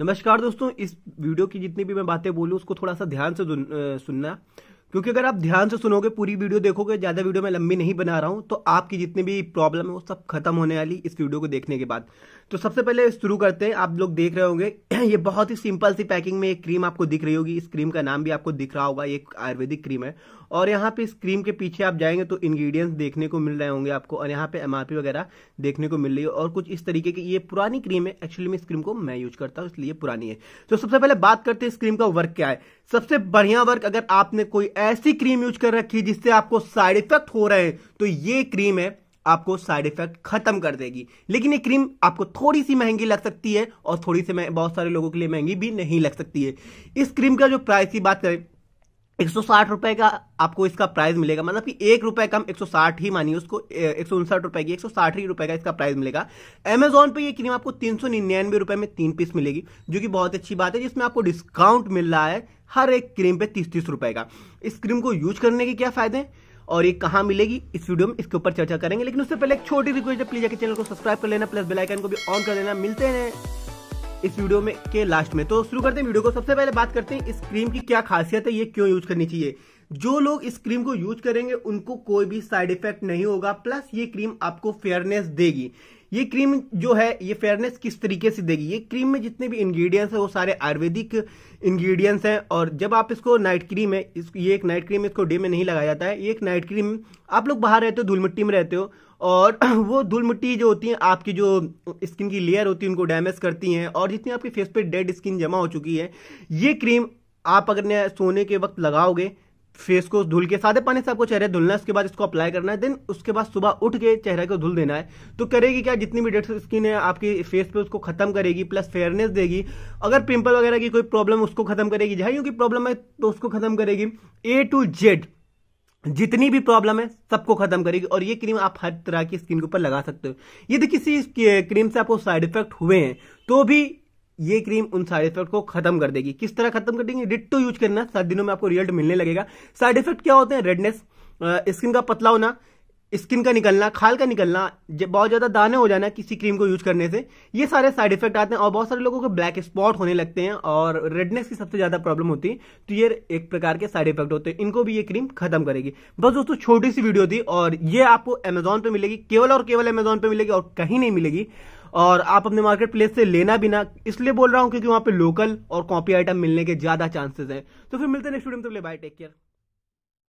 नमस्कार दोस्तों इस वीडियो की जितनी भी मैं बातें बोलूँ उसको थोड़ा सा ध्यान से सुनना क्योंकि अगर आप ध्यान से सुनोगे पूरी वीडियो देखोगे ज़्यादा वीडियो मैं लंबी नहीं बना रहा हूँ तो आपकी जितनी भी प्रॉब्लम है वो सब खत्म होने वाली इस वीडियो को देखने के बाद तो सबसे पहले शुरू करते हैं आप लोग देख रहे होंगे ये बहुत ही सिंपल सी पैकिंग में एक क्रीम आपको दिख रही होगी इस क्रीम का नाम भी आपको दिख रहा होगा ये आयुर्वेदिक क्रीम है और यहाँ पे इस क्रीम के पीछे आप जाएंगे तो इंग्रेडिएंट्स देखने को मिल रहे होंगे आपको और यहाँ पे एमआरपी वगैरह देखने को मिल रही है और कुछ इस तरीके की ये पुरानी क्रीम है एक्चुअली में इस क्रीम को मैं यूज करता हूँ इसलिए पुरानी है तो सबसे पहले बात करते हैं इस क्रीम का वर्क क्या है सबसे बढ़िया वर्क अगर आपने कोई ऐसी क्रीम यूज कर रखी है जिससे आपको साइड इफेक्ट हो रहे हैं तो ये क्रीम है आपको साइड इफेक्ट खत्म कर देगी लेकिन ये क्रीम आपको थोड़ी सी महंगी लग सकती है और थोड़ी सी बहुत सारे लोगों के लिए महंगी भी नहीं लग सकती है इस क्रीम का जो प्राइस की बात करें एक सौ साठ रुपए का आपको इसका प्राइस मिलेगा मतलब कि एक रुपए कम एक सौ साठ ही मानिए उसको एक सौ उनसठ रुपए की एक सौ साठ ही रुपए का इसका प्राइस मिलेगा एमेजोन पे ये क्रीम आपको तीन सौ निन्यानवे रुपए में तीन पीस मिलेगी जो कि बहुत अच्छी बात है जिसमें आपको डिस्काउंट मिल रहा है हर एक क्रीम पे तीस तीस रुपए का इस क्रीम को यूज करने के क्या फायदे हैं और ये कहा मिलेगी इस वीडियो में इसके ऊपर चर्चा करेंगे लेकिन उससे पहले एक छोटी रिक्वेस्ट है प्लीज चैनल को सब्सक्राइब कर लेना प्लस बेलाइकन को भी ऑन कर लेना मिलते हैं इस वीडियो में के लास्ट में तो शुरू करते हैं वीडियो को सबसे पहले बात करते हैं इस क्रीम की क्या खासियत है ये क्यों यूज करनी चाहिए जो लोग इस क्रीम को यूज करेंगे उनको कोई भी साइड इफेक्ट नहीं होगा प्लस ये क्रीम आपको फेयरनेस देगी ये क्रीम जो है ये फेयरनेस किस तरीके से देगी ये क्रीम में जितने भी इंग्रेडिएंट्स हैं वो सारे आयुर्वेदिक इंग्रेडिएंट्स हैं और जब आप इसको नाइट क्रीम है इस ये एक नाइट क्रीम इसको डे में नहीं लगाया जाता है ये एक नाइट क्रीम आप लोग बाहर रहते हो धूल मिट्टी में रहते हो और वो धूल मिट्टी जो होती है आपकी जो स्किन की लेयर होती है उनको डैमेज करती हैं और जितनी आपके फेस पर डेड स्किन जमा हो चुकी है ये क्रीम आप अगर सोने के वक्त लगाओगे फेस को धुल के सादे पानी से आपको चेहरे धुलना है उसके बाद इसको अप्लाई करना है देन उसके बाद सुबह उठ के चेहरे को धुल देना है तो करेगी क्या जितनी भी डेड स्किन है आपकी फेस पे उसको खत्म करेगी प्लस फेयरनेस देगी अगर पिंपल वगैरह की कोई प्रॉब्लम उसको खत्म करेगी झाइयों की प्रॉब्लम है तो उसको खत्म करेगी ए टू जेड जितनी भी प्रॉब्लम है सबको खत्म करेगी और ये क्रीम आप हर तरह की स्किन के ऊपर लगा सकते हो यदि किसी क्रीम से आपको साइड इफेक्ट हुए हैं तो भी ये क्रीम उन साइड इफेक्ट को खत्म कर देगी किस तरह खत्म कर देगी डिट्टो यूज करना सात दिनों में आपको रिजल्ट मिलने लगेगा साइड इफेक्ट क्या होते हैं रेडनेस स्किन का पतला होना स्किन का निकलना खाल का निकलना बहुत ज़्यादा दाने हो जाना किसी क्रीम को यूज करने से ये सारे साइड इफेक्ट आते हैं और बहुत सारे लोगों को ब्लैक स्पॉट होने लगते हैं और रेडनेस की सबसे ज़्यादा प्रॉब्लम होती है तो ये एक प्रकार के साइड इफेक्ट होते हैं इनको भी ये क्रीम खत्म करेगी बस दोस्तों छोटी सी वीडियो थी और ये आपको अमेजोन पर मिलेगी केवल और केवल अमेजोन पर मिलेगी और कहीं नहीं मिलेगी और आप अपने मार्केट प्लेस से लेना भी ना इसलिए बोल रहा हूँ क्योंकि वहाँ पे लोकल और कॉपी आइटम मिलने के ज्यादा चांसेस हैं तो फिर मिलते हैं नेक्स्ट वीडियो में तो बाय टेक केयर